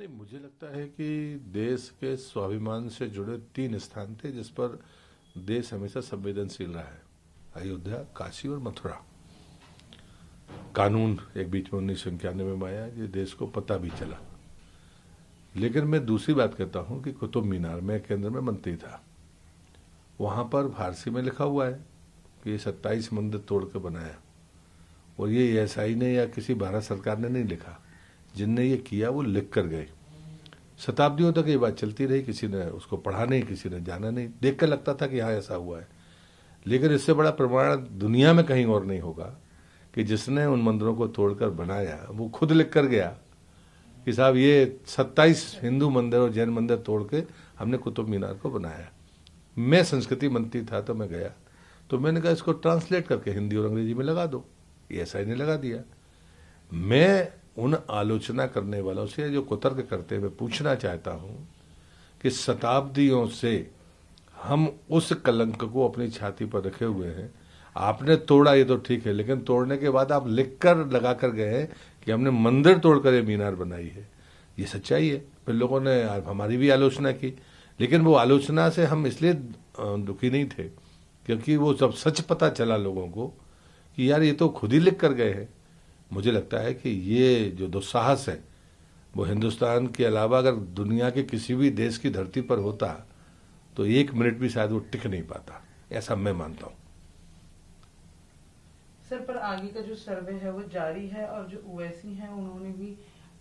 नहीं मुझे लगता है कि देश के स्वाभिमान से जुड़े तीन स्थान थे जिस पर देश हमेशा संवेदनशील रहा है अयोध्या काशी और मथुरा कानून एक बीच में उन्नीस सौ इक्यानवे में आया ये देश को पता भी चला लेकिन मैं दूसरी बात कहता हूँ कि कुतुब मीनार में केंद्र में मंत्री था वहाँ पर फारसी में लिखा हुआ है कि ये सत्ताईस मंदिर तोड़ के बनाया और ये एस आई ने या किसी भारत सरकार ने नहीं लिखा जिनने ये किया वो लिख कर गए शताब्दियों तक ये बात चलती रही किसी ने उसको पढ़ा नहीं किसी ने जाना नहीं देख कर लगता था कि हाँ ऐसा हुआ है लेकिन इससे बड़ा प्रमाण दुनिया में कहीं और नहीं होगा कि जिसने उन मंदिरों को तोड़कर बनाया वो खुद लिख कर गया कि साहब ये सत्ताईस हिंदू मंदिर और जैन मंदिर तोड़ के हमने कुतुब मीनार को बनाया मैं संस्कृति मंत्री था तो मैं गया तो मैंने कहा इसको ट्रांसलेट करके हिंदी और अंग्रेजी में लगा दो ये ऐसा ही नहीं लगा दिया मैं उन आलोचना करने वालों से जो कुतर्क करते हुए पूछना चाहता हूं कि शताब्दियों से हम उस कलंक को अपनी छाती पर रखे हुए हैं आपने तोड़ा ये तो ठीक है लेकिन तोड़ने के बाद आप लिख कर लगा कर गए कि हमने मंदिर तोड़कर ये मीनार बनाई है ये सच्चाई है फिर लोगों ने हमारी भी आलोचना की लेकिन वो आलोचना से हम इसलिए दुखी नहीं थे क्योंकि वो सब सच पता चला लोगों को कि यार ये तो खुद ही लिख कर गए हैं मुझे लगता है कि ये जो दुस्साहस है वो हिंदुस्तान के अलावा अगर दुनिया के किसी भी देश की धरती पर होता तो एक मिनट भी शायद वो टिक नहीं पाता ऐसा मैं मानता हूँ सर पर आगे का जो सर्वे है वो जारी है और जो ओवैसी हैं उन्होंने भी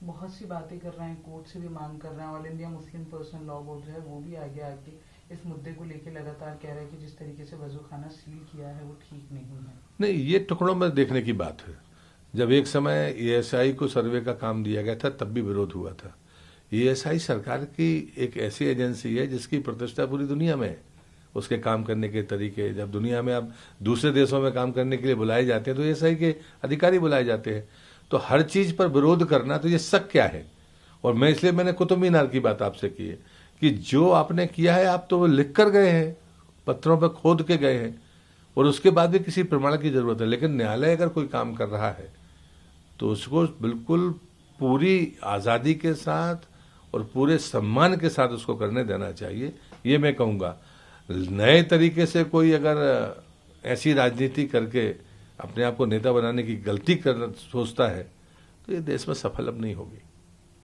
बहुत सी बातें कर रहे हैं कोर्ट से भी मांग कर रहे हैं all India Muslim personal law board जो है वो भी आगे आके इस मुद्दे को लेकर लगातार कह रहे हैं कि जिस तरीके से वजू खाना सील किया है वो ठीक नहीं है नहीं ये टुकड़ों में देखने की बात है जब एक समय ईएसआई e को सर्वे का काम दिया गया था तब भी विरोध हुआ था ईएसआई e सरकार की एक ऐसी एजेंसी है जिसकी प्रतिष्ठा पूरी दुनिया में है उसके काम करने के तरीके जब दुनिया में आप दूसरे देशों में काम करने के लिए बुलाए जाते हैं तो ईएसआई e के अधिकारी बुलाए जाते हैं तो हर चीज पर विरोध करना तो ये सक क्या है और मैं इसलिए मैंने कुतुब मीनार की बात आपसे की है कि जो आपने किया है आप तो वो लिख कर गए हैं पत्थरों पर खोद के गए हैं और उसके बाद भी किसी प्रमाण की जरूरत है लेकिन न्यायालय अगर कोई काम कर रहा है तो उसको बिल्कुल पूरी आज़ादी के साथ और पूरे सम्मान के साथ उसको करने देना चाहिए ये मैं कहूँगा नए तरीके से कोई अगर ऐसी राजनीति करके अपने आप को नेता बनाने की गलती कर सोचता है तो ये देश में सफल अब नहीं होगी